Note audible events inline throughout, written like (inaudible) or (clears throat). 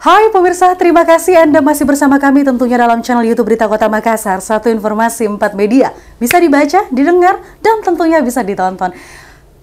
Hai pemirsa, terima kasih Anda masih bersama kami tentunya dalam channel YouTube Berita Kota Makassar. Satu informasi, empat media. Bisa dibaca, didengar, dan tentunya bisa ditonton.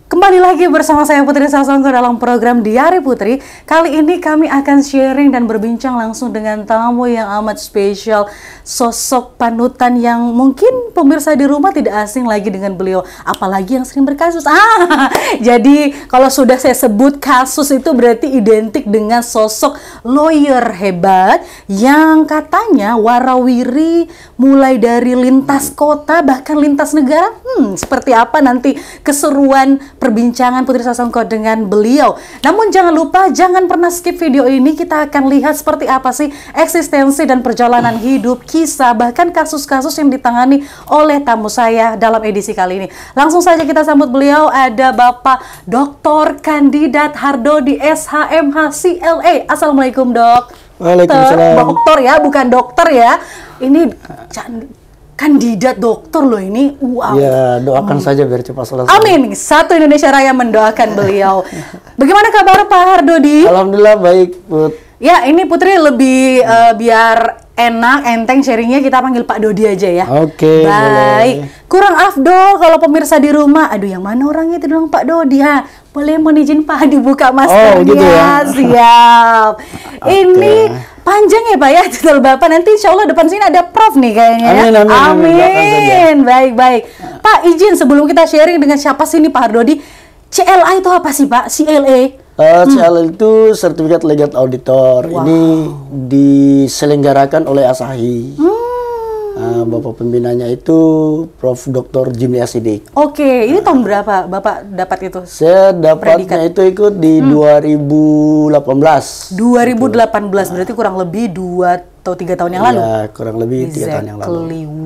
Kembali lagi bersama saya Putri Sasongko dalam program Diari Putri. Kali ini kami akan sharing dan berbincang langsung dengan tamu yang amat spesial, sosok panutan yang mungkin pemirsa di rumah tidak asing lagi dengan beliau, apalagi yang sering berkasus. Ah, (laughs) jadi kalau sudah saya sebut kasus itu berarti identik dengan sosok lawyer hebat yang katanya warawiri mulai dari lintas kota bahkan lintas negara. Hmm, seperti apa nanti keseruan perbincangan Putri Sasongko dengan beliau. Namun jangan lupa, jangan pernah skip video ini. Kita akan lihat seperti apa sih eksistensi dan perjalanan hidup, kisah, bahkan kasus-kasus yang ditangani oleh tamu saya dalam edisi kali ini. Langsung saja kita sambut beliau, ada Bapak Dr. Kandidat Hardo di SHMH CLA. Assalamualaikum dok. Waalaikumsalam. Dokter ya, bukan dokter ya. Ini kandidat dokter loh ini. Wow. Ya, doakan hmm. saja biar cepat selesai. Amin. Satu Indonesia Raya mendoakan beliau. Bagaimana kabar Pak Hardodi? Alhamdulillah baik, Put. Ya, ini Putri lebih hmm. uh, biar enak, enteng sharingnya kita panggil Pak Dodi aja ya. Oke. Okay, baik. Boleh. Kurang afdol kalau pemirsa di rumah, aduh yang mana orangnya itu dong Pak Dodi ha boleh mohon izin Pak (laughs) dibuka maskernya. Oh, gitu ya. Siap. (laughs) okay. Ini panjang ya Pak ya titel (laughs) Bapak. Nanti insya Allah depan sini ada Prof nih kayaknya. Ya. Amin, amin, amin. amin. Baik, baik. Pak izin sebelum kita sharing dengan siapa sih ini Pak Hardodi. CLA itu apa sih Pak? CLA? Uh, eh, hmm. CLA itu sertifikat legal auditor. Wow. Ini diselenggarakan oleh Asahi. Hmm. Uh, Bapak pembinanya itu Prof. Dr. Jimmy Asidik. Oke, okay. ini tahun berapa Bapak dapat itu? Saya dapatnya predikat? itu ikut di hmm. 2018. 2018 gitu. berarti kurang lebih dua atau tiga tahun yang lalu. Ya, kurang lebih tiga exactly. tahun yang lalu.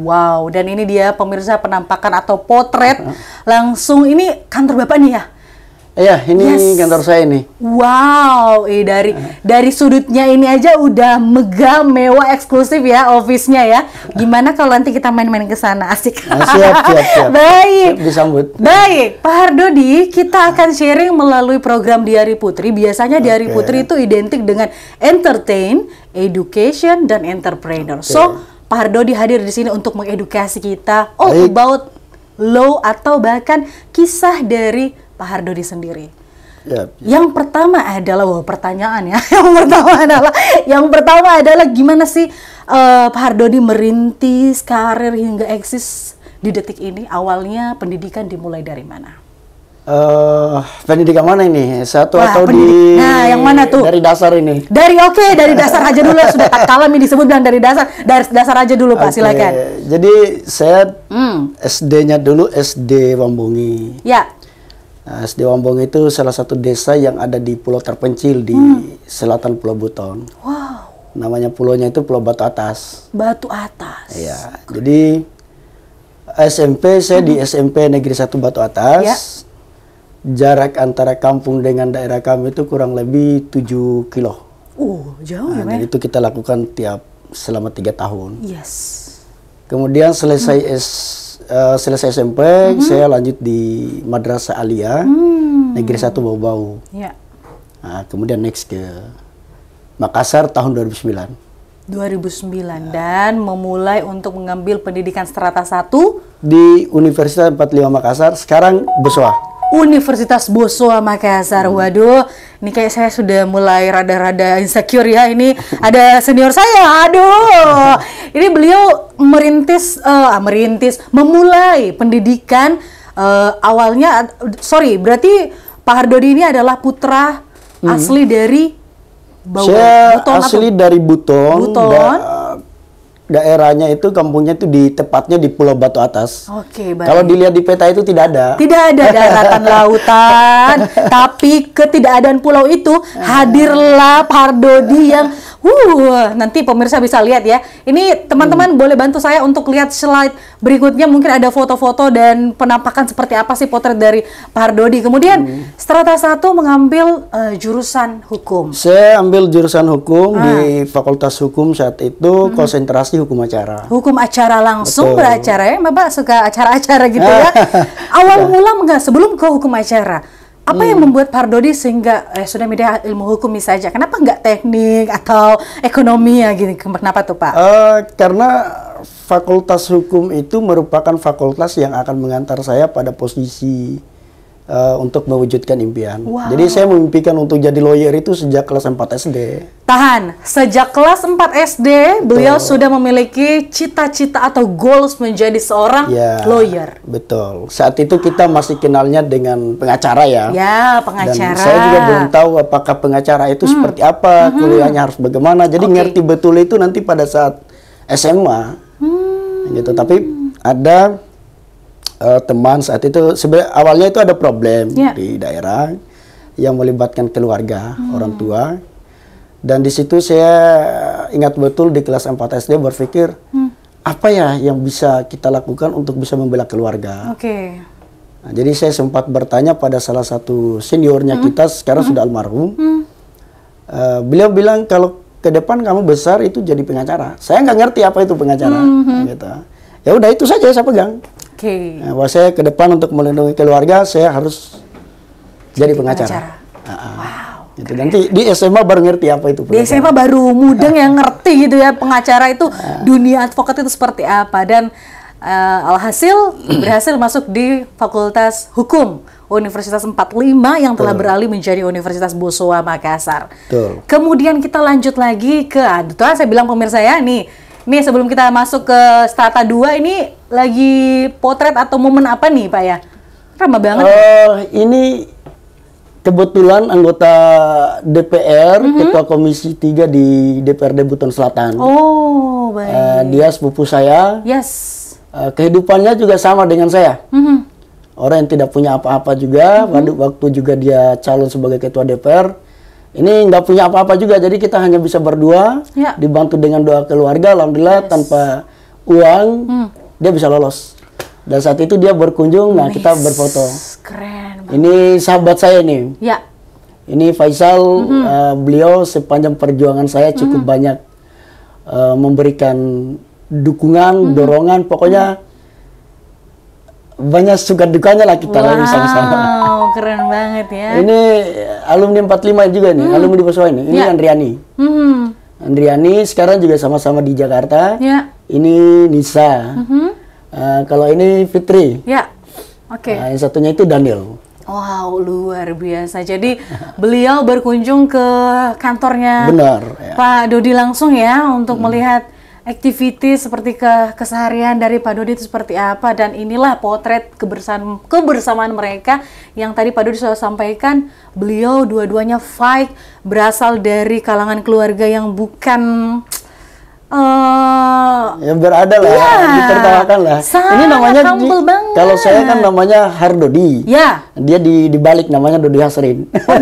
Wow, dan ini dia pemirsa penampakan atau potret uh langsung ini kantor bapak nih ya. Iya, ini yes. kantor saya ini. Wow, eh dari dari sudutnya ini aja udah megah, mewah eksklusif ya office-nya ya. Gimana kalau nanti kita main-main ke sana? Asik. Nah, siap, siap, siap. (laughs) Baik. Siap disambut. Baik, Pak Hardodi, kita akan sharing melalui program Diari Putri. Biasanya Diari Putri itu identik dengan entertain, education dan entrepreneur. Okay. So, Pak Hardodi hadir di sini untuk mengedukasi kita all oh, Baik. about low atau bahkan kisah dari Pak Hardodi sendiri. Ya, ya. Yang pertama adalah wah pertanyaan ya. (laughs) Yang pertama adalah yang pertama adalah gimana sih uh, Pak Hardodi merintis karir hingga eksis di detik ini? Awalnya pendidikan dimulai dari mana? Uh, eh, pendidikan mana ini? Satu nah, atau di Nah, yang mana tuh? Dari dasar ini. Dari oke, okay, (laughs) dari dasar aja dulu sudah tak kalah ini disebut bilang dari dasar. Dari dasar aja dulu, Pak, okay. silakan. Jadi saya hmm. SD-nya dulu SD Wambungi. Ya. Nah, eh, SD Wambong itu salah satu desa yang ada di pulau terpencil di hmm. selatan Pulau Buton. Wow. Namanya pulaunya itu Pulau Batu Atas. Batu Atas. Iya. Jadi SMP saya hmm. di SMP Negeri 1 Batu Atas. Ya. Jarak antara kampung dengan daerah kami itu kurang lebih 7 kilo. Uh, jauh nah, ya. Dan itu kita lakukan tiap selama tiga tahun. Yes. Kemudian selesai hmm. S Eh, selesai SMP, mm-hmm. saya lanjut di Madrasah Alia, mm. Negeri satu Bau-Bau. Yeah. Nah, kemudian next ke Makassar tahun 2009. 2009 nah. dan memulai untuk mengambil pendidikan strata satu di Universitas 45 Makassar, sekarang Beswa. Universitas Bosowa Makassar. Hmm. Waduh, ini kayak saya sudah mulai rada-rada insecure ya. Ini ada senior saya. Aduh. (laughs) Ini beliau merintis uh, merintis memulai pendidikan uh, awalnya sorry, berarti Pak Hardodi ini adalah putra hmm. asli dari Bawang. Saya Buton asli apa? dari Buton. Buton. Da daerahnya itu kampungnya itu di tepatnya di Pulau Batu Atas. Oke, baik. Kalau dilihat di peta itu tidak ada. Tidak ada (laughs) daratan lautan, tapi ketidakadaan pulau itu hadirlah Pardodi yang Wuh, nanti pemirsa bisa lihat ya. Ini teman-teman hmm. boleh bantu saya untuk lihat slide berikutnya mungkin ada foto-foto dan penampakan seperti apa sih potret dari Pak Hardodi. Kemudian hmm. strata satu mengambil uh, jurusan hukum. Saya ambil jurusan hukum ah. di Fakultas Hukum saat itu hmm. konsentrasi hukum acara. Hukum acara langsung Betul. beracara ya, Bapak suka acara-acara gitu (laughs) ya. Awal iya. mula enggak sebelum ke hukum acara apa hmm. yang membuat Pardodi sehingga eh, sudah media ilmu hukum saja? Kenapa nggak teknik atau ekonomi ya gini? Gitu? Kenapa tuh Pak? Uh, karena fakultas hukum itu merupakan fakultas yang akan mengantar saya pada posisi Eh, untuk mewujudkan impian. Wow. Jadi saya memimpikan untuk jadi lawyer itu sejak kelas 4 SD. Tahan, sejak kelas 4 SD betul. beliau sudah memiliki cita-cita atau goals menjadi seorang ya, lawyer. Betul. Saat itu kita masih kenalnya dengan pengacara ya. Ya, pengacara. Dan saya juga belum tahu apakah pengacara itu hmm. seperti apa, hmm. kuliahnya harus bagaimana. Jadi okay. ngerti betul itu nanti pada saat SMA. Hmm. Gitu, tapi ada uh, teman saat itu sebenarnya awalnya itu ada problem yeah. di daerah yang melibatkan keluarga hmm. orang tua dan di situ saya ingat betul di kelas 4 SD berpikir hmm. apa ya yang bisa kita lakukan untuk bisa membela keluarga. Oke. Okay. Nah, jadi saya sempat bertanya pada salah satu seniornya hmm. kita sekarang hmm. sudah almarhum. Hmm. Uh, beliau bilang kalau ke depan kamu besar itu jadi pengacara. Saya nggak ngerti apa itu pengacara. -hmm. hmm. Gitu. Ya udah itu saja saya pegang. Okay. Nah, bahwa saya ke depan untuk melindungi keluarga, saya harus jadi, jadi pengacara. pengacara. Ah, ah. Wow. Gitu. Nanti di SMA baru ngerti apa itu. Di SMA baru mudeng ah. yang ngerti gitu ya pengacara itu dunia advokat itu seperti apa dan uh, alhasil (clears throat) berhasil masuk di Fakultas Hukum Universitas 45 yang telah Betul. beralih menjadi Universitas Bosowa Makassar. Betul. Kemudian kita lanjut lagi ke, aduh saya bilang pemirsa ya nih, Nih sebelum kita masuk ke strata 2 ini lagi potret atau momen apa nih Pak ya? Ramah banget. Uh, ini kebetulan anggota DPR, mm -hmm. Ketua Komisi 3 di DPRD Buton Selatan. Oh, eh, baik. Uh, dia sepupu saya. Yes. Uh, kehidupannya juga sama dengan saya. Mm -hmm. Orang yang tidak punya apa-apa juga, mm -hmm. waktu juga dia calon sebagai Ketua DPR ini nggak punya apa-apa juga jadi kita hanya bisa berdua ya. dibantu dengan doa keluarga alhamdulillah yes. tanpa uang hmm. dia bisa lolos dan saat itu dia berkunjung nah kita berfoto keren ini sahabat saya ini ya. ini Faisal mm -hmm. uh, beliau sepanjang perjuangan saya cukup mm -hmm. banyak uh, memberikan dukungan mm -hmm. dorongan pokoknya mm -hmm banyak suka dukanya lah kita wow, lalui sama-sama. keren banget ya. Ini alumni 45 juga nih, hmm. alumni Poso ini. Ini ya. Andriani. Hmm. Andriani sekarang juga sama-sama di Jakarta. Ya. Ini Nisa. -hmm. uh, kalau ini Fitri. Ya. Oke. Okay. Uh, eh, yang satunya itu Daniel. Wow, luar biasa. Jadi (laughs) beliau berkunjung ke kantornya Benar, ya. Pak Dodi langsung ya untuk hmm. melihat Aktiviti seperti ke keseharian dari Pak Dodi itu seperti apa dan inilah potret kebersam kebersamaan mereka yang tadi Pak Dodi sudah sampaikan beliau dua-duanya fight berasal dari kalangan keluarga yang bukan Uh, eh, yang berada lah, ya, ditertawakan lah. Ini namanya di, kalau saya kan namanya Hardodi. Ya. Dia di dibalik namanya Dodi Hasrin. Oh,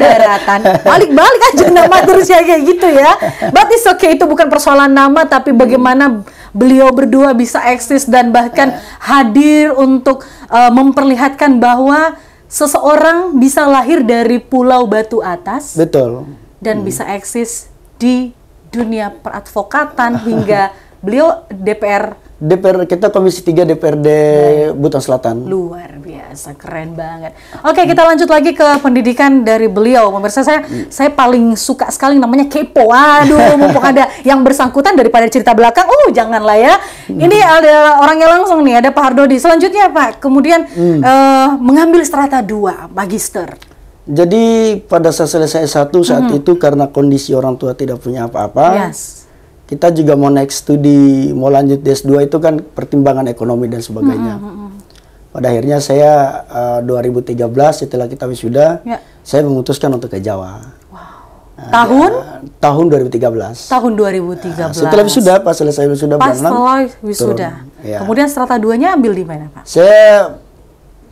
Balik-balik aja nama terus ya kayak gitu ya. But it's okay itu bukan persoalan nama tapi bagaimana beliau berdua bisa eksis dan bahkan hadir untuk uh, memperlihatkan bahwa seseorang bisa lahir dari pulau batu atas. Betul. Dan hmm. bisa eksis di dunia peradvokatan hingga (laughs) beliau DPR DPR kita Komisi 3 DPRD iya. Buton Selatan. Luar biasa, keren banget. Oke, kita lanjut lagi ke pendidikan dari beliau. Pemirsa saya hmm. saya paling suka sekali namanya kepo. Aduh, (laughs) mumpung ada yang bersangkutan daripada cerita belakang. Oh, janganlah ya. Ini ada orangnya langsung nih, ada Pak Hardodi. Selanjutnya, Pak, kemudian hmm. uh, mengambil strata 2 magister. Jadi pada saat selesai S1 saat mm -hmm. itu karena kondisi orang tua tidak punya apa-apa. Yes. Kita juga mau naik studi, mau lanjut S2 itu kan pertimbangan ekonomi dan sebagainya. Mm -hmm. Pada akhirnya saya uh, eh, 2013 setelah kita wisuda, yeah. saya memutuskan untuk ke Jawa. Uh, tahun? Ya, tahun 2013. Tahun 2013. Uh, eh, setelah wisuda, pas selesai wisuda Pas setelah wisuda. Ya. Kemudian strata 2-nya ambil di mana, Pak? Saya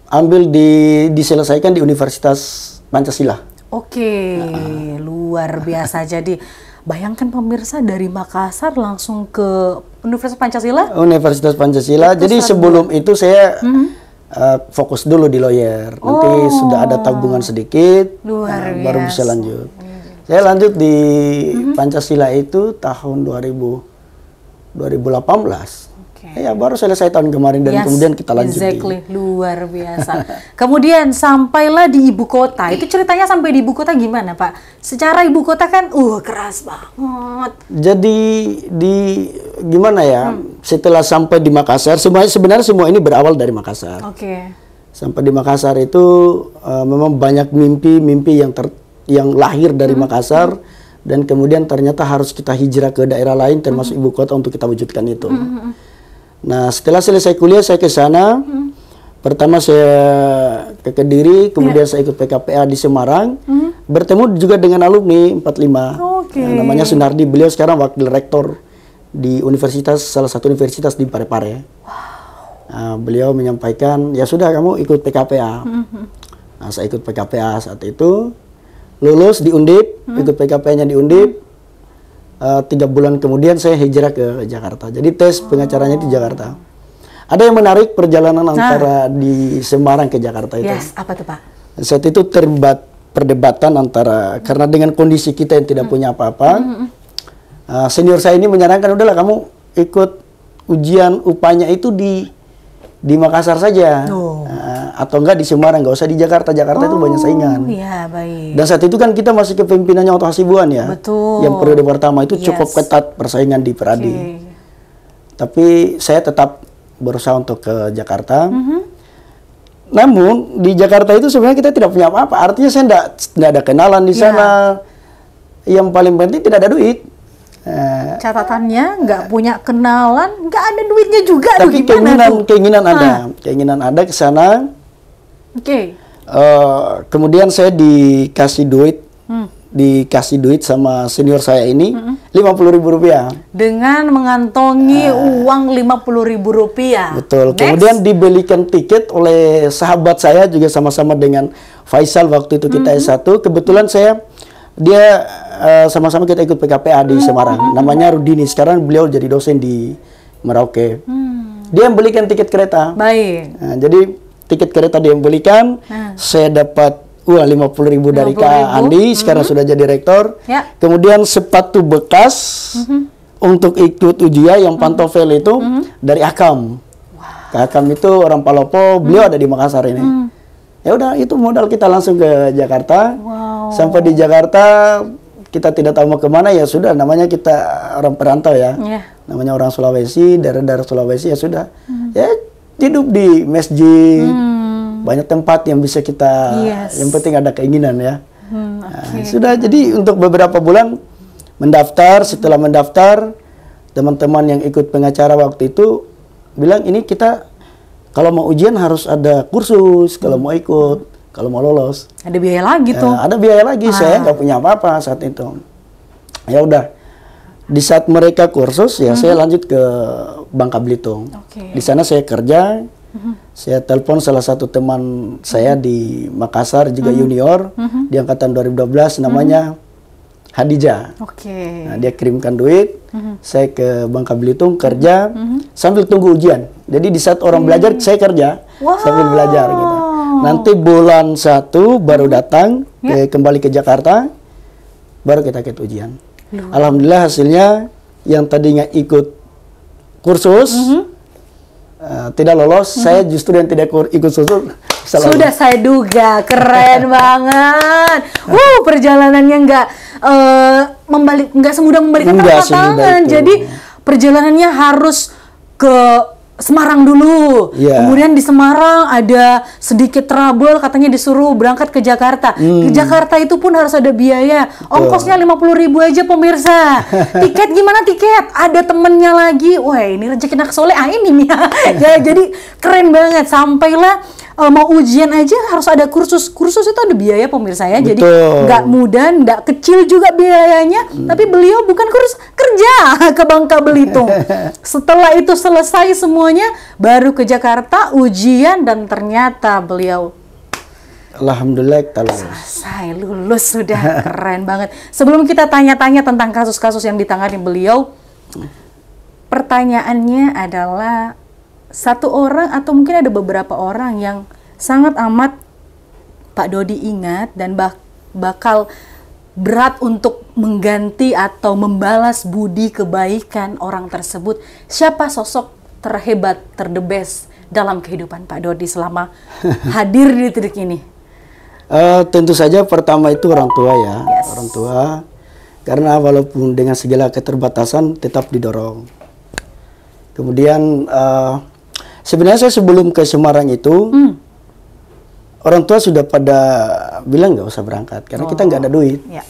ambil di diselesaikan di Universitas Pancasila. Oke, okay. luar biasa. (laughs) Jadi bayangkan pemirsa dari Makassar langsung ke Universitas Pancasila. Universitas Pancasila. Itu Jadi sebelum itu saya hmm? uh, fokus dulu di lawyer. Oh. Nanti sudah ada tabungan sedikit, eh, luar biasa. baru bisa mm-hmm. lanjut. Saya lanjut di hmm. Pancasila itu tahun 2000 2018. Okay. Ya baru selesai tahun kemarin dan yes, kemudian kita lanjut. Exactly, luar biasa. (laughs) kemudian sampailah di ibu kota. Itu ceritanya sampai di ibu kota gimana, Pak? Secara ibu kota kan uh keras banget. Jadi di gimana ya? Hmm. Setelah sampai di Makassar, semua, sebenarnya semua ini berawal dari Makassar. Oke. Okay. Sampai di Makassar itu uh, memang banyak mimpi-mimpi yang ter yang lahir dari hmm. Makassar. Hmm. dan kemudian ternyata harus kita hijrah ke daerah lain termasuk mm -hmm. ibu kota untuk kita wujudkan itu. Mm Nah, setelah selesai kuliah saya ke sana. Hmm. Pertama saya ke Kediri, ya. kemudian yeah. saya ikut PKPA di Semarang. Hmm. Bertemu juga dengan alumni 45. Okay. Nah, namanya Sunardi. Beliau sekarang wakil rektor di universitas salah satu universitas di Parepare. Wow. Nah, beliau menyampaikan, "Ya sudah kamu ikut PKPA." Hmm. Nah, saya ikut PKPA saat itu. Lulus di Undip, hmm. ikut PKPA-nya di Undip. Hmm uh, tiga bulan kemudian saya hijrah ke Jakarta. Jadi tes pengacaranya di Jakarta. Ada yang menarik perjalanan nah. antara di Semarang ke Jakarta itu. Yes, apa tuh Pak? Saat itu terbat perdebatan antara karena dengan kondisi kita yang tidak hmm. punya apa-apa, hmm. uh, senior saya ini menyarankan udahlah kamu ikut ujian upahnya itu di di Makassar saja oh. atau enggak di Semarang nggak usah di Jakarta Jakarta oh, itu banyak oh, saingan ya, baik. dan saat itu kan kita masih kepemimpinannya Otto Hasibuan ya Betul. yang periode pertama itu yes. cukup ketat persaingan di Peradi okay. tapi saya tetap berusaha untuk ke Jakarta mm -hmm. namun di Jakarta itu sebenarnya kita tidak punya apa-apa artinya saya tidak ada kenalan di iya. sana yang paling penting tidak ada duit Uh, catatannya nggak punya kenalan nggak ada duitnya juga tapi gimana keinginan tuh? keinginan ada ah. ada keinginan ada ke sana oke okay. uh, eh, kemudian saya dikasih duit hmm. dikasih duit sama senior saya ini hmm. lima puluh ribu rupiah dengan mengantongi uh, uang lima puluh ribu rupiah betul Next. kemudian dibelikan tiket oleh sahabat saya juga sama-sama dengan Faisal waktu itu kita hmm. S1 kebetulan saya dia eh, sama-sama uh, kita ikut PKPA di Semarang. Hmm. Namanya Rudini. Sekarang beliau jadi dosen di Merauke. Hmm. Dia yang belikan tiket kereta. Baik. Nah, jadi tiket kereta dia yang belikan. Hmm. Saya dapat uang lima puluh ribu dari Kak Andi. Hmm. Sekarang sudah jadi rektor. Ya. Kemudian sepatu bekas -hmm. untuk ikut ujian yang hmm. pantofel itu -hmm. dari Akam. Wow. Akam itu orang Palopo. Beliau -hmm. ada di Makassar ini. -hmm ya udah itu modal kita langsung ke Jakarta wow. sampai di Jakarta kita tidak tahu mau kemana ya sudah namanya kita orang perantau ya yeah. namanya orang Sulawesi daerah-daerah Sulawesi ya sudah hmm. ya hidup di masjid hmm. banyak tempat yang bisa kita yes. yang penting ada keinginan ya hmm, okay. nah, sudah jadi untuk beberapa bulan mendaftar setelah mendaftar teman-teman yang ikut pengacara waktu itu bilang ini kita kalau mau ujian harus ada kursus kalau mau ikut, kalau mau lolos. Ada biaya lagi ya, tuh. Eh, ada biaya lagi. Ah. Saya nggak punya apa-apa saat itu. Ya udah. Di saat mereka kursus ya -hmm. saya mm-hmm. lanjut ke Bangka Belitung. Okay. Di sana saya kerja. Mm-hmm. Saya telepon salah satu teman saya mm-hmm. di Makassar juga -hmm. junior -hmm. di angkatan 2012 namanya -hmm. Hadijah. Oke. Okay. Nah, dia kirimkan duit, -hmm. saya ke Bangka Belitung kerja -hmm. sambil tunggu ujian. Jadi di saat orang hmm. belajar saya kerja wow. sambil belajar gitu. Nanti bulan satu baru hmm. datang ke, ya. kembali ke Jakarta baru kita ikut ujian. Hmm. Alhamdulillah hasilnya yang tadinya ikut kursus -hmm. uh, tidak lolos, -hmm. saya justru yang tidak ikut kursus Sudah saya duga, keren (laughs) banget. Wow perjalanannya nggak uh, membalik, nggak semudah membalikkan tangan. Jadi perjalanannya harus ke Semarang dulu. Yeah. Kemudian di Semarang ada sedikit trouble katanya disuruh berangkat ke Jakarta. Hmm. Ke Jakarta itu pun harus ada biaya. Ongkosnya lima puluh ribu aja pemirsa. (laughs) tiket gimana tiket? Ada temennya lagi. Wah ini rezeki nak soleh ah ini nih. ya, (laughs) ya jadi keren banget. Sampailah uh, mau ujian aja harus ada kursus. Kursus itu ada biaya pemirsa ya. Jadi nggak mudah, nggak kecil juga biayanya. Hmm. Tapi beliau bukan kursus kerja (laughs) ke Bangka Belitung. (laughs) Setelah itu selesai semuanya, baru ke Jakarta ujian dan ternyata beliau Alhamdulillah kita lulus. Selesai, lulus sudah. (laughs) Keren banget. Sebelum kita tanya-tanya tentang kasus-kasus yang ditangani beliau, hmm. pertanyaannya adalah satu orang atau mungkin ada beberapa orang yang sangat amat Pak Dodi ingat dan bak bakal berat untuk mengganti atau membalas budi kebaikan orang tersebut. Siapa sosok terhebat, terdebes dalam kehidupan Pak Dodi selama (laughs) hadir di titik ini? Uh, tentu saja pertama itu orang tua ya, yes. orang tua. Karena walaupun dengan segala keterbatasan tetap didorong. Kemudian uh, Sebenarnya saya sebelum ke Semarang itu hmm. orang tua sudah pada bilang nggak usah berangkat karena oh. kita nggak ada oh, duit. Ya.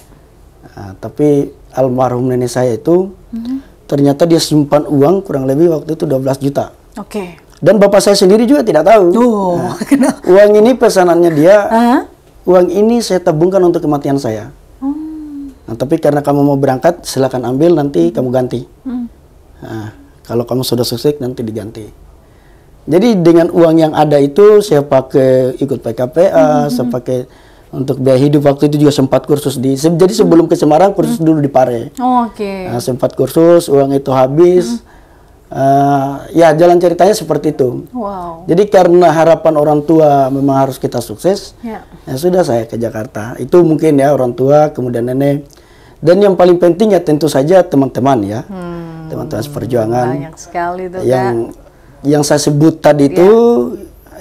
Nah, tapi almarhum nenek saya itu hmm. ternyata dia simpan uang kurang lebih waktu itu 12 juta. Oke. Okay. Dan bapak saya sendiri juga tidak tahu. Oh, nah, (laughs) uang ini pesanannya dia. Uh -huh. Uang ini saya tabungkan untuk kematian saya. Hmm. Nah, tapi karena kamu mau berangkat, silakan ambil nanti hmm. kamu ganti. Hmm. Nah, kalau kamu sudah sukses nanti diganti. Jadi dengan uang yang ada itu saya pakai ikut PKPA, mm -hmm. saya pakai untuk biaya hidup waktu itu juga sempat kursus di se jadi mhm. sebelum ke Semarang kursus dulu di Pare. Oh, Oke. Okay. Nah, sempat kursus, uang itu habis. Mm. Uh, ya jalan ceritanya seperti itu. Wow. Jadi karena harapan orang tua memang harus kita sukses, yeah. ya sudah saya ke Jakarta. Itu mungkin ya orang tua, kemudian nenek, dan yang paling penting ya tentu saja teman-teman ya, hmm. teman-teman hmm, seperjuangan. Banyak sekali itu yang yang saya sebut tadi itu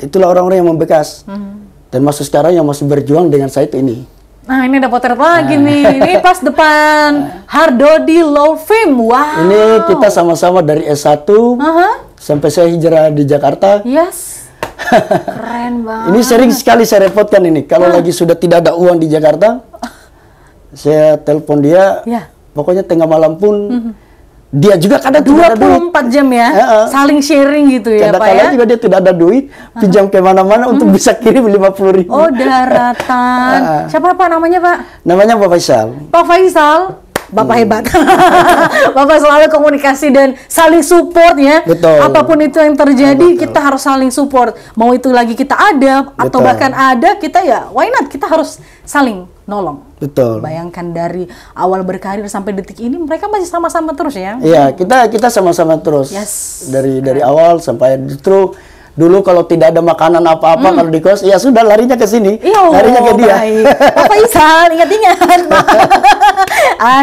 yeah. itulah orang-orang yang membekas hmm. dan masuk sekarang yang masih berjuang dengan saya itu ini Nah ini ada potret lagi nah. nih. Ini (laughs) pas depan Hardodi Low Fame Wow. Ini kita sama-sama dari S1 uh -huh. sampai saya hijrah di Jakarta. Yes. (laughs) Keren banget. ini sering sekali saya repotkan ini. Kalau nah. lagi sudah tidak ada uang di Jakarta, (laughs) saya telepon dia. Yeah. Pokoknya tengah malam pun. Mm -hmm dia juga kadang 24 tidak ada duit. jam ya, e -e. saling sharing gitu ya kadang -kadang Pak ya. Kadang juga dia tidak ada duit, pinjam ke mana kemana-mana uh hmm. untuk bisa kirim 50 ribu. Oh daratan. e -e. Siapa Pak namanya Pak? Namanya Pak Faisal. Pak Faisal? Bapak hmm. hebat. (laughs) Bapak selalu komunikasi dan saling support ya. Betul. Apapun itu yang terjadi, Betul. kita harus saling support. Mau itu lagi kita ada atau bahkan ada, kita ya why not? Kita harus saling nolong. Betul. Bayangkan dari awal berkarir sampai detik ini mereka masih sama-sama terus ya? Iya, kita kita sama-sama terus. Yes. Dari Keren. dari awal sampai justru dulu kalau tidak ada makanan apa-apa hmm. kalau di kos ya sudah larinya ke sini Iya. Oh, larinya ke dia apa Isal ingat-ingat (laughs)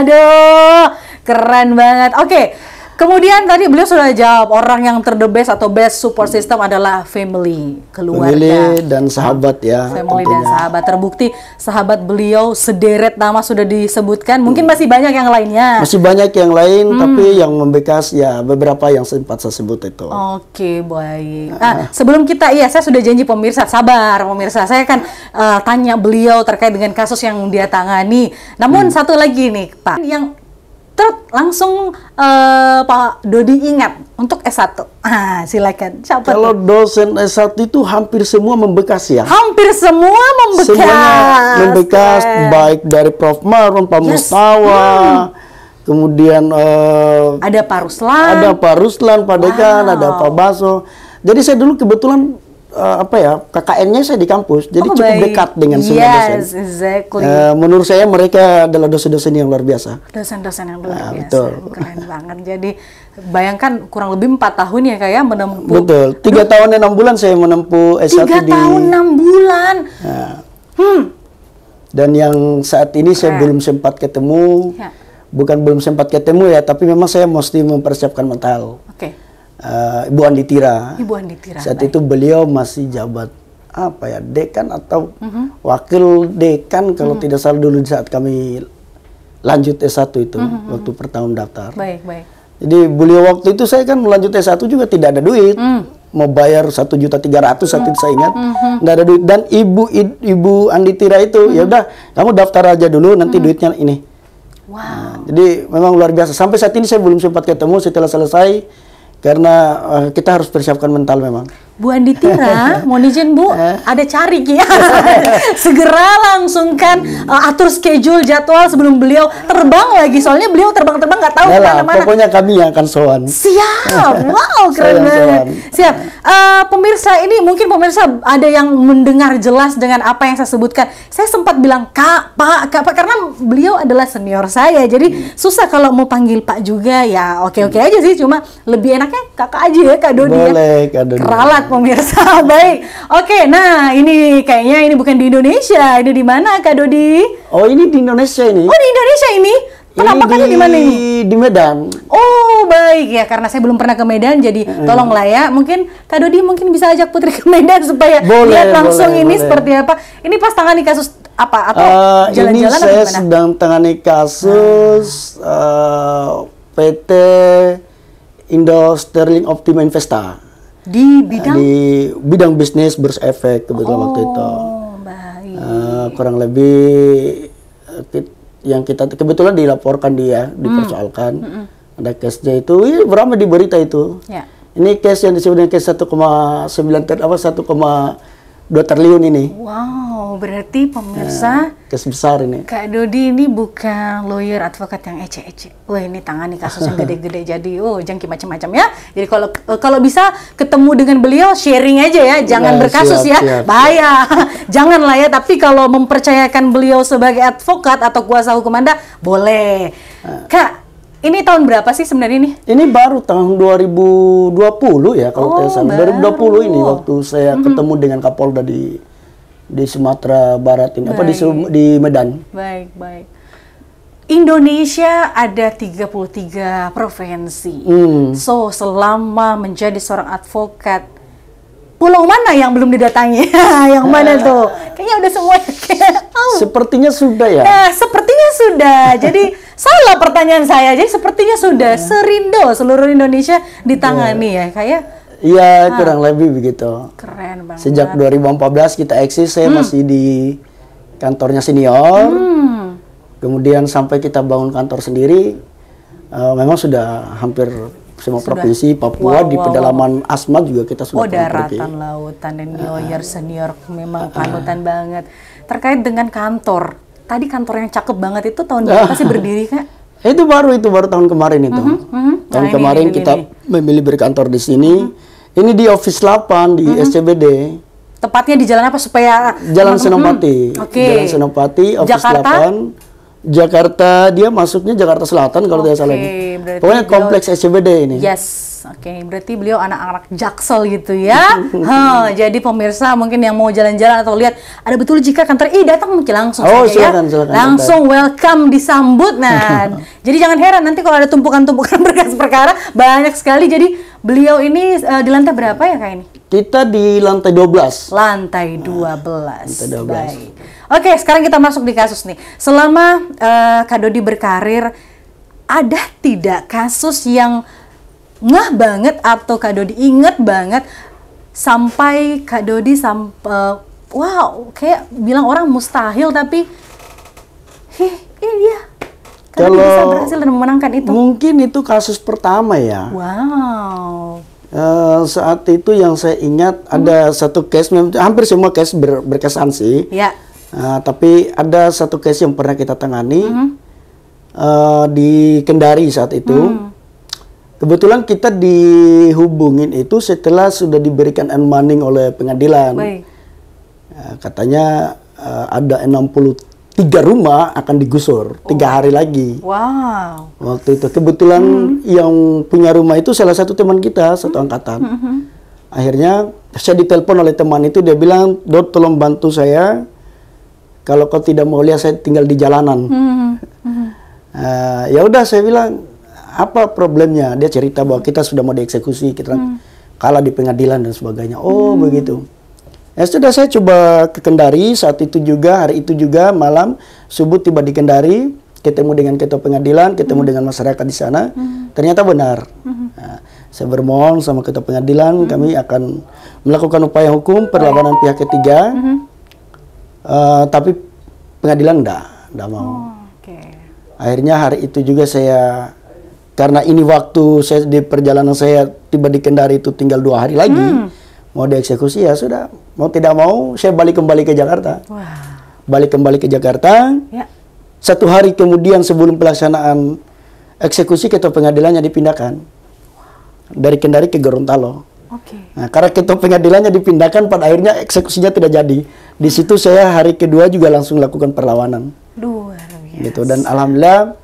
aduh keren banget oke okay. Kemudian tadi beliau sudah jawab orang yang terdebes atau best support system adalah family, keluarga family dan sahabat ya. Family tentunya. dan sahabat terbukti sahabat beliau sederet nama sudah disebutkan. Mungkin masih banyak yang lainnya. Masih banyak yang lain hmm. tapi yang membekas ya beberapa yang sempat saya sebut itu. Oke, baik. Ah, nah, ah. sebelum kita iya saya sudah janji pemirsa sabar pemirsa. Saya akan uh, tanya beliau terkait dengan kasus yang dia tangani. Namun hmm. satu lagi nih, Pak, yang terus langsung uh, Pak Dodi ingat untuk S1. Ah, silakan. Siapa Kalau tuh? dosen S1 itu hampir semua membekas ya. Hampir semua membekas. Semuanya membekas yeah. baik dari Prof Marun, Pak yes. Mustawa. Hmm. Kemudian uh, ada Pak Ruslan. Ada Pak Ruslan, Pak Dekan, wow. ada Pak Baso. Jadi saya dulu kebetulan uh, apa ya KKN-nya saya di kampus jadi oh, cukup baik. dekat dengan semua yes, dosen. Exactly. Uh, menurut saya mereka adalah dosen-dosen yang luar biasa. Dosen-dosen yang luar nah, biasa. Betul. Keren banget. Jadi bayangkan kurang lebih empat tahun ya kayak ya, menempuh. Betul. Tiga tahun tahun enam bulan saya menempuh S1 3 di. Tiga tahun enam bulan. Nah. Hmm. Dan yang saat ini Keren. saya belum sempat ketemu. Ya. Bukan belum sempat ketemu ya, tapi memang saya mesti mempersiapkan mental. Oke. Okay uh, Ibu Anditira Ibu Anditira. Saat baik. itu beliau masih jabat apa ya dekan atau mm -hmm. wakil dekan kalau mm -hmm. tidak salah dulu saat kami lanjut S1 itu mm -hmm. waktu pertahun daftar. Baik, baik. Jadi beliau waktu itu saya kan melanjut S1 juga tidak ada duit. Mm. Mau bayar satu juta tiga ratus saat itu mhm. saya ingat, mm ada duit. Dan ibu ibu Andi Tira itu mm ya udah kamu daftar aja dulu nanti mhm. duitnya ini. Wow. Nah, jadi memang luar biasa. Sampai saat ini saya belum sempat ketemu setelah selesai karena uh, kita harus persiapkan mental memang. Bu Anditira Tira, (laughs) mohon izin Bu, eh? ada cari ya. (laughs) Segera langsung kan uh, eh, atur schedule jadwal sebelum beliau terbang lagi. Soalnya beliau terbang-terbang nggak -terbang, tahu kemana-mana. Pokoknya kami yang akan soan. Siap, (laughs) wow keren banget. Siap, uh, pemirsa ini mungkin pemirsa ada yang mendengar jelas dengan apa yang saya sebutkan. Saya sempat bilang kak, pak, kak, pak karena beliau adalah senior saya, jadi hmm. susah kalau mau panggil pak juga ya. Oke oke aja sih, cuma lebih enaknya kakak aja ya kak Dodi. Ya. Boleh kak Dodi. Keralat banyak pemirsa. (laughs) Baik. Oke, nah ini kayaknya ini bukan di Indonesia. Ini di mana Kak Dodi? Oh, ini di Indonesia ini. Oh, di Indonesia ini. Penampakannya di, di mana ini? Di Medan. Oh baik ya, karena saya belum pernah ke Medan, jadi eh. tolonglah ya. Mungkin Kak Dodi mungkin bisa ajak Putri ke Medan (laughs) supaya boleh, lihat langsung boleh, ini boleh. seperti apa. Ini pas tangani kasus apa atau eh, jalan-jalan uh, jalan -jalan saya sedang tangani kasus hmm. Ah. uh, eh, PT Indo Sterling Optima Investa di bidang di bidang bisnis bersefek kebetulan oh, waktu itu oh, baik. Uh, kurang lebih eh, yang kita kebetulan dilaporkan dia hmm. dipersoalkan mm. Mm hmm ada case-nya itu ya, berapa di berita itu yeah. ini case yang disebutnya case 1,9 apa 1, 2 triliun ini. Wow, berarti pemirsa ya, besar ini. Kak Dodi ini bukan lawyer advokat yang ece-ece. Wah, ini tangani kasus yang gede-gede (laughs) jadi oh jangki macam-macam ya. Jadi kalau eh, kalau bisa ketemu dengan beliau sharing aja ya, jangan nah, berkasus siap, ya. Siap, Bahaya. (laughs) lah ya, tapi kalau mempercayakan beliau sebagai advokat atau kuasa hukum Anda boleh. Ah. Kak ini tahun berapa sih sebenarnya ini? Ini baru tahun 2020 ya kalau oh, tidak salah. 2020 ini waktu saya mm -hmm. ketemu dengan Kapolda di di Sumatera Barat ini baik. apa di di Medan. Baik, baik. Indonesia ada 33 provinsi. Hmm. So, selama menjadi seorang advokat pulau mana yang belum didatangi? (laughs) yang mana ah. tuh? Kayaknya udah semua. (laughs) oh. Sepertinya sudah ya. Nah, sepertinya sudah. Jadi (laughs) salah pertanyaan saya. Jadi sepertinya sudah hmm. serindo seluruh Indonesia ditangani iya. ya. Kayak ya? Iya, ah. kurang lebih begitu. Keren banget. Sejak 2014 kita eksis, saya hmm. masih di kantornya senior. Hmm. Kemudian sampai kita bangun kantor sendiri, uh, memang sudah hampir semua provinsi Papua wow, di pedalaman wow, Asma juga kita sudah oh daratan lautan dan ah. lawyer uh, senior memang ah. panutan uh, banget terkait dengan kantor tadi kantor yang cakep banget itu tahun berapa uh, sih (laughs) berdiri kak itu baru itu baru tahun kemarin itu uh -huh, uh -huh. tahun nah, kemarin ini, ini, kita ini. memilih berkantor di sini uh mm-hmm. -huh. ini di office 8 di uh mm-hmm. -huh. SCBD tepatnya di jalan apa supaya Jalan mm-hmm. Senopati. -huh. Oke. Okay. Jalan Senopati office Jakarta? 8 Jakarta dia masuknya Jakarta Selatan kalau tidak salah ini. Pokoknya kompleks SCBD ini. Yes. Oke, okay, berarti beliau anak-anak Jaksel gitu ya. huh, (laughs) jadi pemirsa mungkin yang mau jalan-jalan atau lihat ada betul jika kantor I datang mungkin langsung oh, saja ya. silakan, ya. Silakan, langsung silakan. welcome disambut nah. (laughs) jadi jangan heran nanti kalau ada tumpukan-tumpukan (laughs) berkas perkara banyak sekali. Jadi beliau ini uh, di lantai berapa ya Kak ini? Kita di lantai 12. Lantai 12. Lantai 12. Baik. Oke, sekarang kita masuk di kasus nih. Selama uh, Kak Dodi berkarir, ada tidak kasus yang ngeh banget atau Kak Dodi inget banget sampai Kak Dodi sampai uh, eh, wow kayak bilang orang mustahil tapi hih ini iya, dia Kalau bisa berhasil dan memenangkan itu. Mungkin itu kasus pertama ya. Wow. Uh, saat itu yang saya ingat hmm. ada satu case hampir semua case ber, berkesan sih. Ya. Ah, tapi ada satu case yang pernah kita tangani mm -hmm. uh, di Kendari saat itu. Mm. Kebetulan kita dihubungin itu setelah sudah diberikan unmanning oleh pengadilan. Uh, katanya uh, ada 63 rumah akan digusur tiga oh. hari lagi. Wow. Waktu itu kebetulan mm. yang punya rumah itu salah satu teman kita satu mm. angkatan. Mm -hmm. Akhirnya saya ditelepon oleh teman itu dia bilang, "Dot tolong bantu saya." kalau kau tidak mau lihat saya tinggal di jalanan. Hmm. Hmm. Uh, ya udah saya bilang apa problemnya? Dia cerita bahwa kita sudah mau dieksekusi, kita hmm. kalah di pengadilan dan sebagainya. Oh hmm. begitu. Ya sudah saya coba ke Kendari saat itu juga hari itu juga malam subuh tiba di Kendari ketemu dengan ketua pengadilan ketemu hmm. dengan masyarakat di sana hmm. ternyata benar hmm. nah, saya bermohon sama ketua pengadilan hmm. kami akan melakukan upaya hukum perlawanan hmm. pihak ketiga hmm Uh, tapi pengadilan enggak, enggak mau. Oh, okay. Akhirnya hari itu juga saya karena ini waktu saya di perjalanan saya tiba di Kendari itu tinggal dua hari lagi hmm. mau dieksekusi ya sudah mau tidak mau saya balik kembali ke Jakarta Wow. balik kembali ke Jakarta ya. satu hari kemudian sebelum pelaksanaan eksekusi ketua pengadilannya dipindahkan dari Kendari ke Gorontalo okay. nah, karena ketua pengadilannya dipindahkan pada akhirnya eksekusinya tidak jadi di situ saya hari kedua juga langsung lakukan perlawanan. Luar biasa. Gitu dan alhamdulillah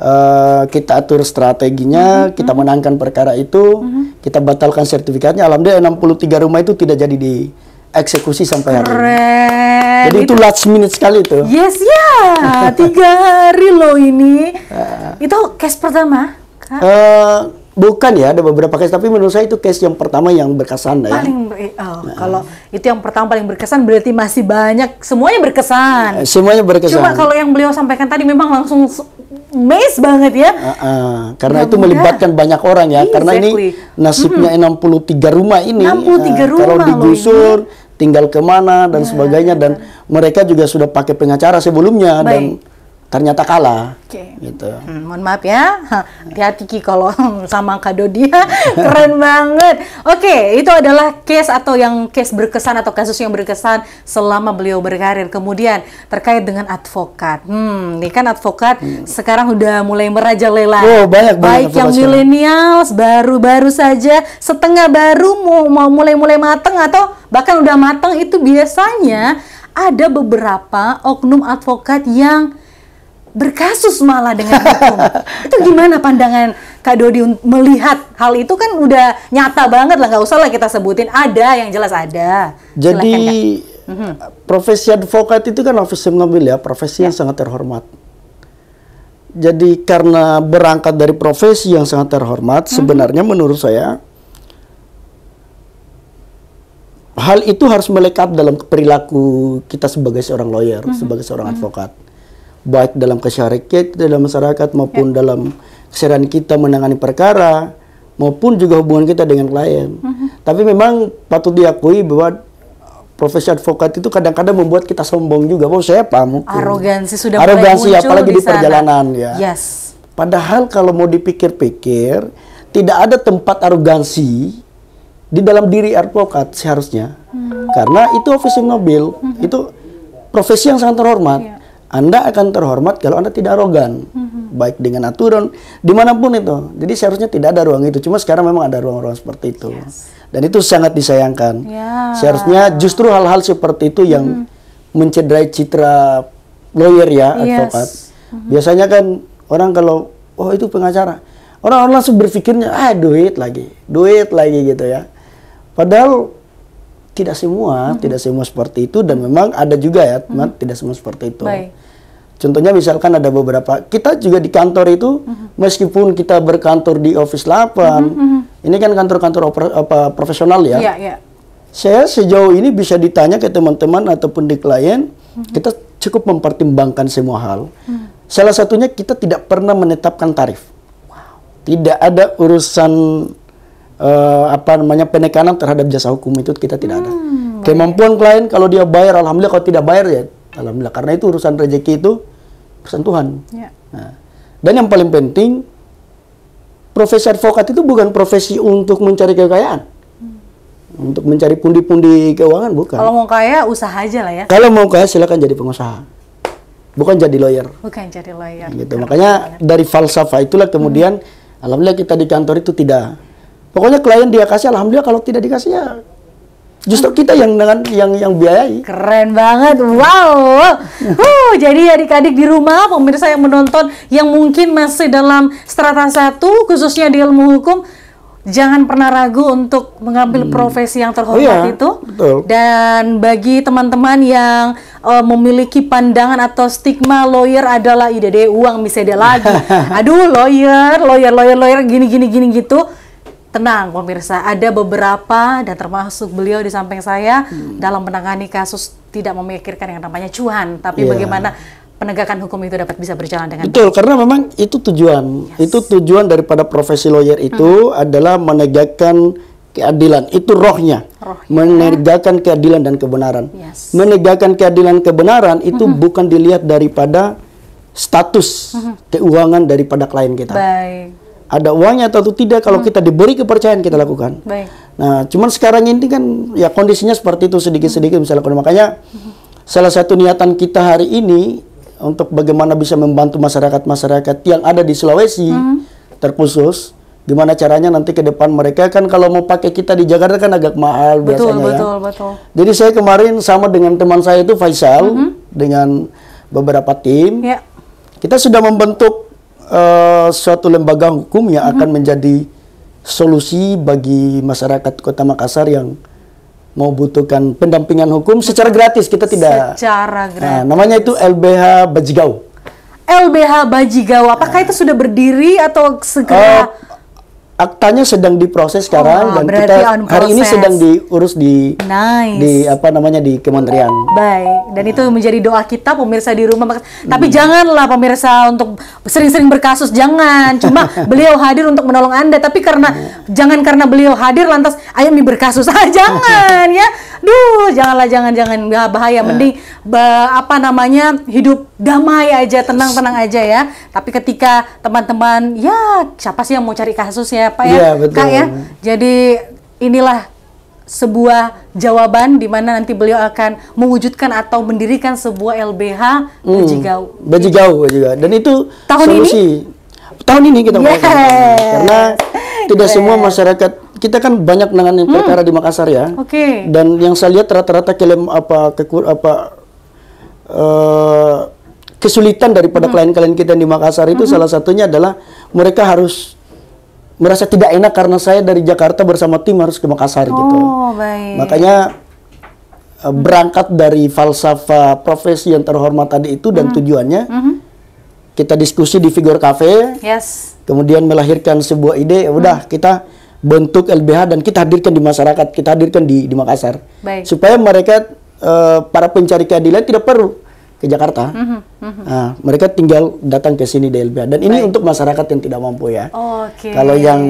uh, kita atur strateginya, mm -hmm. kita menangkan perkara itu, mm -hmm. kita batalkan sertifikatnya. Alhamdulillah 63 rumah itu tidak jadi dieksekusi sampai hari ini. Jadi itu, itu last minute sekali itu. Yes ya, yeah. tiga hari loh ini. Uh, (laughs) itu cash pertama? Kak? Uh, Bukan ya, ada beberapa case, tapi menurut saya itu case yang pertama yang berkesan. Ya. Paling, ya. oh, nah. kalau itu yang pertama paling berkesan berarti masih banyak, semuanya berkesan. Eh, semuanya berkesan. Cuma kalau yang beliau sampaikan tadi memang langsung mes banget ya. Uh, uh, karena ya Mudah itu melibatkan banyak orang ya, exactly. karena ini nasibnya hmm. 63 rumah ini. 63 uh, ah, rumah. Kalau digusur, tinggal kemana dan ya, sebagainya, ya, dan mereka juga sudah pakai pengacara sebelumnya Baik. dan ternyata kalah. Okay. Gitu. Hmm, mohon maaf ya, (laughs) hati-hati Ki kalau (laughs) sama kado dia, (laughs) keren banget. Oke, okay, itu adalah case atau yang case berkesan atau kasus yang berkesan selama beliau berkarir. Kemudian terkait dengan advokat, hmm, ini kan advokat hmm. sekarang udah mulai merajalela. Oh banyak banyak. Baik yang milenial, baru-baru saja, setengah baru mau mau mulai-mulai mateng atau bahkan udah mateng itu biasanya ada beberapa oknum advokat yang berkasus malah dengan hukum. (laughs) itu gimana pandangan Kak Dodi melihat hal itu kan udah nyata banget lah, nggak usah lah kita sebutin. Ada yang jelas ada. Jadi Silahkan, mhm. profesi advokat itu kan office ngambil ya, profesi ya. yang sangat terhormat. Jadi karena berangkat dari profesi yang sangat terhormat, hmm. sebenarnya menurut saya hal itu harus melekat dalam perilaku kita sebagai seorang lawyer, hmm. sebagai seorang mhm. advokat. Hmm baik dalam kesyarikat dalam masyarakat maupun ya. dalam keserian kita menangani perkara maupun juga hubungan kita dengan klien. Uh mhm. -huh. Tapi memang patut diakui bahwa profesi advokat itu kadang-kadang membuat kita sombong juga. Bahwa saya Mungkin. Arogansi sudah Arogansi mulai muncul apalagi di, di perjalanan ya. Yes. Padahal kalau mau dipikir-pikir, tidak ada tempat arogansi di dalam diri advokat seharusnya. Hmm. Karena itu office mobil, hmm. itu profesi yang sangat terhormat. Yeah. Anda akan terhormat kalau Anda tidak arogan, mm-hmm. baik dengan aturan dimanapun itu. Jadi seharusnya tidak ada ruang itu. Cuma sekarang memang ada ruang-ruang seperti itu, yes. dan itu sangat disayangkan. Yeah. Seharusnya justru hal-hal seperti itu yang mm-hmm. mencederai citra lawyer ya, advokat. Mm-hmm. Biasanya kan orang kalau oh itu pengacara, orang-orang langsung berpikirnya ah duit lagi, duit lagi gitu ya. Padahal tidak semua, hmm. tidak semua seperti itu dan memang ada juga ya, teman, hmm. tidak semua seperti itu. Baik. Contohnya misalkan ada beberapa kita juga di kantor itu hmm. meskipun kita berkantor di office 8, hmm. ini kan kantor-kantor apa profesional ya. Yeah, yeah. Saya sejauh ini bisa ditanya ke teman-teman ataupun di klien, hmm. kita cukup mempertimbangkan semua hal. Hmm. Salah satunya kita tidak pernah menetapkan tarif. Wow. Tidak ada urusan uh, apa namanya penekanan terhadap jasa hukum itu kita tidak ada. Hmm, Kemampuan klien kalau dia bayar alhamdulillah kalau tidak bayar ya alhamdulillah karena itu urusan rezeki itu urusan Tuhan. Ya. Nah, dan yang paling penting profesi advokat itu bukan profesi untuk mencari kekayaan. Hmm. Untuk mencari pundi-pundi keuangan bukan. Kalau mau kaya usaha aja lah ya. Kalau mau kaya silakan jadi pengusaha. Bukan jadi lawyer. Bukan jadi lawyer. Gitu. Makanya dari falsafah itulah kemudian hmm. alhamdulillah kita di kantor itu tidak Pokoknya klien dia kasih, alhamdulillah kalau tidak dikasih ya justru kita yang dengan yang yang biayai. Keren banget. Wow. Uh, jadi adik-adik di rumah pemirsa yang menonton yang mungkin masih dalam strata satu khususnya di ilmu hukum jangan pernah ragu untuk mengambil hmm. profesi yang terhormat oh, iya. itu. Betul. Dan bagi teman-teman yang uh, memiliki pandangan atau stigma lawyer adalah ide deh uang misalnya lagi. (laughs) Aduh lawyer, lawyer, lawyer, lawyer gini gini gini gitu Tenang pemirsa, ada beberapa dan termasuk beliau di samping saya hmm. dalam menangani kasus tidak memikirkan yang namanya cuan, tapi yeah. bagaimana penegakan hukum itu dapat bisa berjalan dengan betul karena memang itu tujuan yes. itu tujuan daripada profesi lawyer itu hmm. adalah menegakkan keadilan itu rohnya, rohnya. menegakkan keadilan dan kebenaran yes. menegakkan keadilan kebenaran itu hmm. bukan dilihat daripada status hmm. keuangan daripada klien kita Baik ada uangnya atau tidak kalau hmm. kita diberi kepercayaan kita lakukan. Baik. Nah, cuman sekarang ini kan ya kondisinya seperti itu sedikit-sedikit misalnya makanya hmm. salah satu niatan kita hari ini untuk bagaimana bisa membantu masyarakat-masyarakat yang ada di Sulawesi hmm. terkhusus gimana caranya nanti ke depan mereka kan kalau mau pakai kita di Jakarta kan agak mahal betul, biasanya ya. betul, ya. Betul, Jadi saya kemarin sama dengan teman saya itu Faisal -hmm. dengan beberapa tim. Ya. Kita sudah membentuk Eh, suatu lembaga hukum yang mm -hmm. akan menjadi solusi bagi masyarakat Kota Makassar yang mau butuhkan pendampingan hukum secara gratis kita tidak secara nah, gratis nah, namanya itu LBH Bajigau LBH Bajigau apakah nah. itu sudah berdiri atau segera uh, aktanya sedang diproses sekarang oh, dan kita hari ini sedang diurus di nice. di apa namanya di kementerian. Baik, dan itu hmm. menjadi doa kita pemirsa di rumah. Tapi hmm. janganlah pemirsa untuk sering-sering berkasus jangan. Cuma (laughs) beliau hadir untuk menolong Anda, tapi karena hmm. jangan karena beliau hadir lantas ayam berkasus berkasus. (laughs) Ah, jangan ya. Duh, janganlah jangan-jangan bahaya hmm. mending bah, apa namanya hidup damai aja, tenang-tenang aja ya. Tapi ketika teman-teman ya siapa sih yang mau cari kasusnya? apa ya, ya betul. Kak ya. Jadi inilah sebuah jawaban di mana nanti beliau akan mewujudkan atau mendirikan sebuah LBH hmm, Bajigau. Bajigau, Dan itu tahun solusi. ini tahun ini kita yes. karena tidak yes. semua masyarakat kita kan banyak menangani hmm. perkara di Makassar ya. Oke. Okay. Dan yang saya lihat rata-rata kelem apa kekur apa uh, kesulitan daripada hmm. klien-klien hmm. kita di Makassar itu hmm. salah satunya adalah mereka harus merasa tidak enak karena saya dari Jakarta bersama tim harus ke Makassar oh, gitu. Baik. Makanya eh, hmm. berangkat dari falsafah profesi yang terhormat tadi itu dan hmm. tujuannya -hmm. kita diskusi di figur Cafe. Yes. Kemudian melahirkan sebuah ide, ya udah hmm. kita bentuk LBH dan kita hadirkan di masyarakat, kita hadirkan di di Makassar. Baik. Supaya mereka uh, para pencari keadilan tidak perlu ke Jakarta. Mm -hmm. Mm -hmm. Nah, mereka tinggal datang ke sini di LBH. Dan Baik. ini untuk masyarakat yang tidak mampu ya. okay. Kalau yang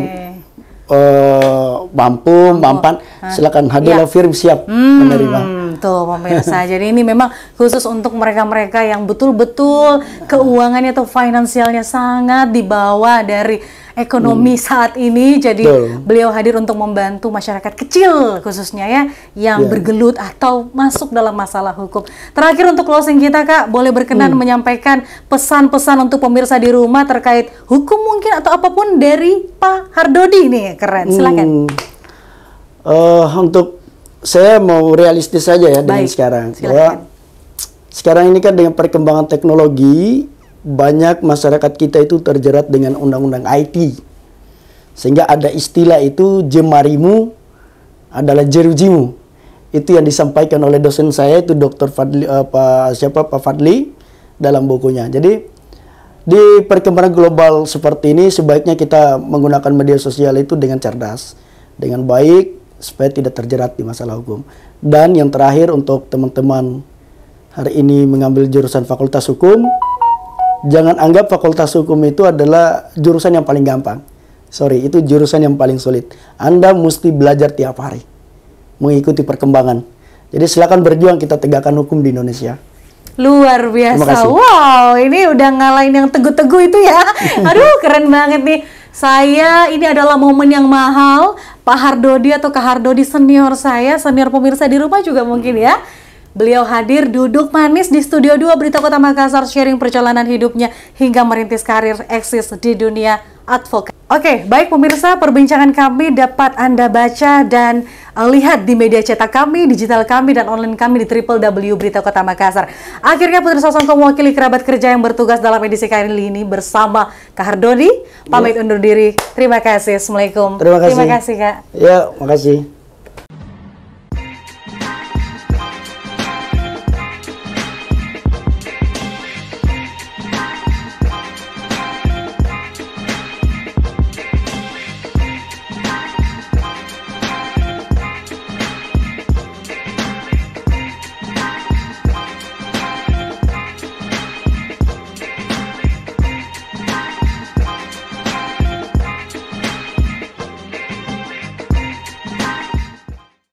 uh, mampu, mampan, silakan hadirlah iya. ya. Firm siap hmm. menerima. Tuh pemirsa, (laughs) jadi ini memang khusus untuk mereka-mereka yang betul-betul ah. keuangannya atau finansialnya sangat di bawah dari ekonomi hmm. saat ini. Jadi Betul. beliau hadir untuk membantu masyarakat kecil khususnya ya yang yeah. bergelut atau masuk dalam masalah hukum. Terakhir untuk closing kita Kak, boleh berkenan hmm. menyampaikan pesan-pesan untuk pemirsa di rumah terkait hukum mungkin atau apapun dari Pak Hardodi nih. Keren. Silakan. Hmm. Uh, untuk saya mau realistis saja ya Baik. dengan sekarang. Bahwa sekarang ini kan dengan perkembangan teknologi banyak masyarakat kita itu terjerat dengan undang-undang IT. Sehingga ada istilah itu jemarimu adalah jerujimu. Itu yang disampaikan oleh dosen saya itu Dr. Fadli apa eh, siapa Pak Fadli dalam bukunya. Jadi di perkembangan global seperti ini sebaiknya kita menggunakan media sosial itu dengan cerdas, dengan baik supaya tidak terjerat di masalah hukum. Dan yang terakhir untuk teman-teman hari ini mengambil jurusan Fakultas Hukum jangan anggap fakultas hukum itu adalah jurusan yang paling gampang. Sorry, itu jurusan yang paling sulit. Anda mesti belajar tiap hari, mengikuti perkembangan. Jadi silakan berjuang kita tegakkan hukum di Indonesia. Luar biasa. Wow, ini udah ngalahin yang teguh-teguh itu ya. (laughs) Aduh, keren banget nih. Saya ini adalah momen yang mahal. Pak Hardodi atau Kak Hardodi senior saya, senior pemirsa di rumah juga mungkin ya. Beliau hadir duduk manis di Studio 2 Berita Kota Makassar sharing perjalanan hidupnya hingga merintis karir eksis di dunia advokat. Oke, baik pemirsa, perbincangan kami dapat Anda baca dan eh, lihat di media cetak kami, digital kami, dan online kami di www Berita Kota Makassar. Akhirnya Putri Sosongko mewakili kerabat kerja yang bertugas dalam edisi kali ini bersama Kak Hardoni. Pamit iya. undur diri. Terima kasih. Assalamualaikum. Terima kasih. Terima kasih, Kak. Ya, makasih.